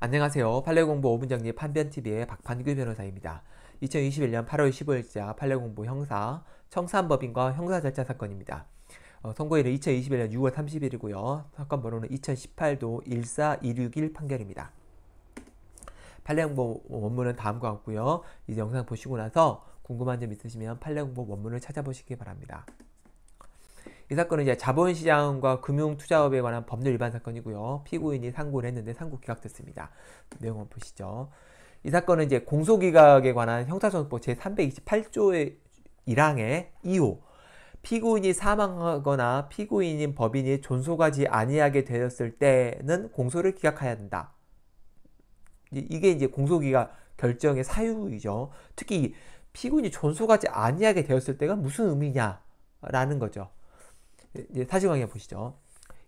안녕하세요. 판례공부 5분 정리 판변TV의 박판규 변호사입니다. 2021년 8월 15일자 판례공부 형사 청산법인과 형사절차 사건입니다. 어, 선고일은 2021년 6월 30일이고요. 사건 번호는 2018도 14161 판결입니다. 판례공부 원문은 다음과 같고요. 이제 영상 보시고 나서 궁금한 점 있으시면 판례공부 원문을 찾아보시기 바랍니다. 이 사건은 이제 자본시장과 금융투자업에 관한 법률 위반 사건이고요. 피고인이 상고를 했는데 상고 기각됐습니다. 내용 한번 보시죠. 이 사건은 이제 공소기각에 관한 형사소송법 제328조의 1항의 2호 피고인이 사망하거나 피고인인 법인이 존속하지 아니하게 되었을 때는 공소를 기각해야 된다 이게 이제 공소기각 결정의 사유이죠. 특히 피고인이 존속하지 아니하게 되었을 때가 무슨 의미냐라는 거죠. 사실관계 보시죠.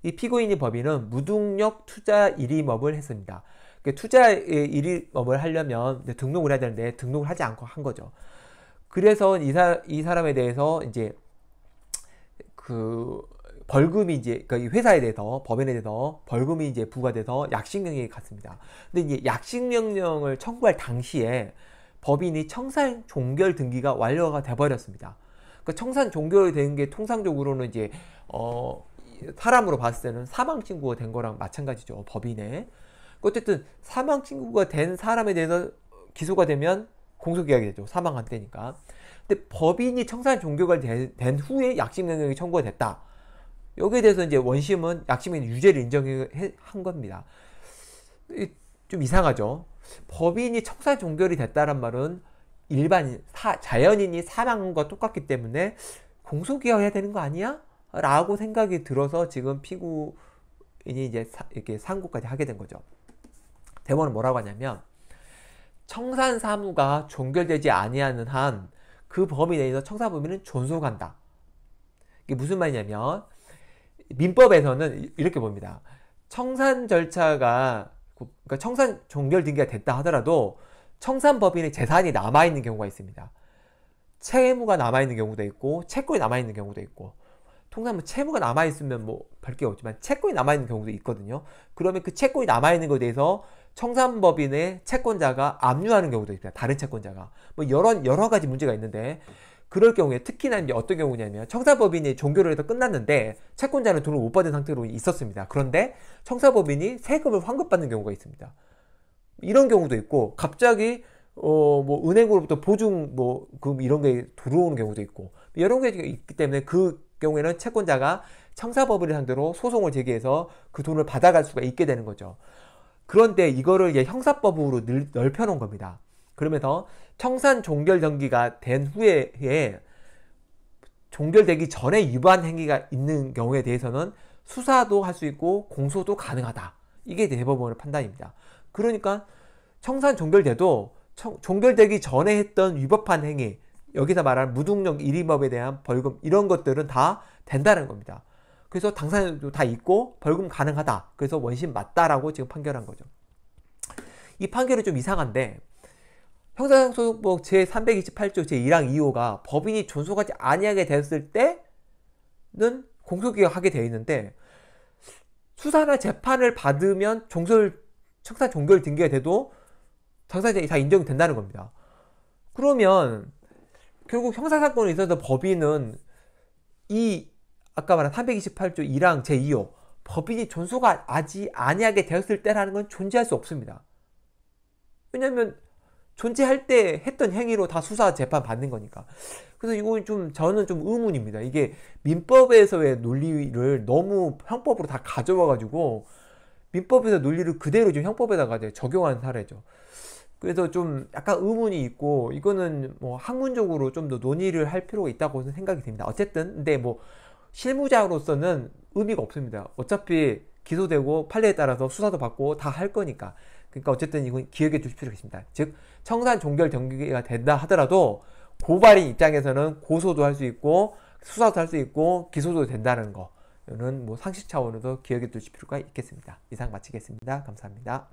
이 피고인이 법인은 무등록 투자 1위업을 했습니다. 그러니까 투자 1위업을 하려면 등록을 해야 되는데 등록을 하지 않고 한 거죠. 그래서 이, 사, 이 사람에 대해서 이제 그 벌금이 이제 그러니까 회사에 대해서 법인에 대해서 벌금이 이제 부과돼서 약식명령이 갔습니다. 근데 이제 약식명령을 청구할 당시에 법인이 청산 종결 등기가 완료가 돼버렸습니다. 그러니까 청산 종결된 게 통상적으로는 이제 어, 사람으로 봤을 때는 사망 친구가 된 거랑 마찬가지죠. 법인에. 어쨌든 사망 친구가 된 사람에 대해서 기소가 되면 공소기각이 되죠. 사망한 때니까. 근데 법인이 청산 종교가 된, 된 후에 약심 명령이 청구가 됐다. 여기에 대해서 이제 원심은 약심의 유죄를 인정한 겁니다. 좀 이상하죠. 법인이 청산 종결이 됐다란 말은 일반 사, 자연인이 사망한 것 똑같기 때문에 공소기여해야 되는 거 아니야? 라고 생각이 들어서 지금 피고인이 이제 사, 이렇게 상고까지 하게 된 거죠. 대법원은 뭐라고 하냐면 청산 사무가 종결되지 아니하는 한 그 범위 내에서 청사 범위는 존속한다. 이게 무슨 말이냐면 민법에서는 이렇게 봅니다. 청산 절차가 그러니까 청산 종결 등기가 됐다 하더라도 청산 법인의 재산이 남아 있는 경우가 있습니다. 채무가 남아 있는 경우도 있고 채권이 남아 있는 경우도 있고 통상 뭐 채무가 남아있으면 뭐 별게 없지만 채권이 남아있는 경우도 있거든요. 그러면 그 채권이 남아있는 것에 대해서 청산법인의 채권자가 압류하는 경우도 있습니다. 다른 채권자가. 뭐 여러, 여러 가지 문제가 있는데 그럴 경우에 특히나 이제 어떤 경우냐면 청산법인이종교를 해서 끝났는데 채권자는 돈을 못 받은 상태로 있었습니다. 그런데 청산법인이 세금을 환급받는 경우가 있습니다. 이런 경우도 있고 갑자기 어 뭐 은행으로부터 보증 뭐금 이런 게 들어오는 경우도 있고 뭐 여러 개 있기 때문에 그 경우에는 채권자가 청사법을 상대로 소송을 제기해서 그 돈을 받아갈 수가 있게 되는 거죠. 그런데 이거를 이제 형사법으로 넓혀 놓은 겁니다. 그러면서 청산 종결 정기가 된 후에 종결되기 전에 위반 행위가 있는 경우에 대해서는 수사도 할 수 있고 공소도 가능하다. 이게 대법원의 판단입니다. 그러니까 청산 종결돼도 종결되기 전에 했던 위법한 행위, 여기서 말하는 무등록 1임법에 대한 벌금 이런 것들은 다 된다는 겁니다. 그래서 당사자도 다 있고 벌금 가능하다. 그래서 원심 맞다라고 지금 판결한 거죠. 이판결은좀 이상한데 형사소송법 상 제328조 제1항 2호가 법인이 존속하지 아니하게 됐을 때는 공소기각하게 되어 있는데 수사나 재판을 받으면 종설 청산 종결 등기가 돼도 당사자다 이 인정된다는 이 겁니다. 그러면 결국 형사사건에 있어서 법인은 이 아까 말한 328조 2항 제2호 법인이 존수가 아직 아니하게 되었을 때라는 건 존재할 수 없습니다. 왜냐하면 존재할 때 했던 행위로 다 수사 재판 받는 거니까. 그래서 이건 좀 저는 좀 의문입니다. 이게 민법에서의 논리를 너무 형법으로 다 가져와가지고 민법에서 논리를 그대로 좀 형법에다가 적용한 사례죠. 그래서 좀 약간 의문이 있고 이거는 뭐 학문적으로 좀 더 논의를 할 필요가 있다고 생각이 듭니다. 어쨌든 근데 뭐 실무자로서는 의미가 없습니다. 어차피 기소되고 판례에 따라서 수사도 받고 다 할 거니까. 그러니까 어쨌든 이건 기억해 주실 필요가 있습니다. 즉 청산 종결 경기가 된다 하더라도 고발인 입장에서는 고소도 할 수 있고 수사도 할 수 있고 기소도 된다는 거. 이는 뭐 상식 차원에서 기억해 두실 필요가 있겠습니다. 이상 마치겠습니다. 감사합니다.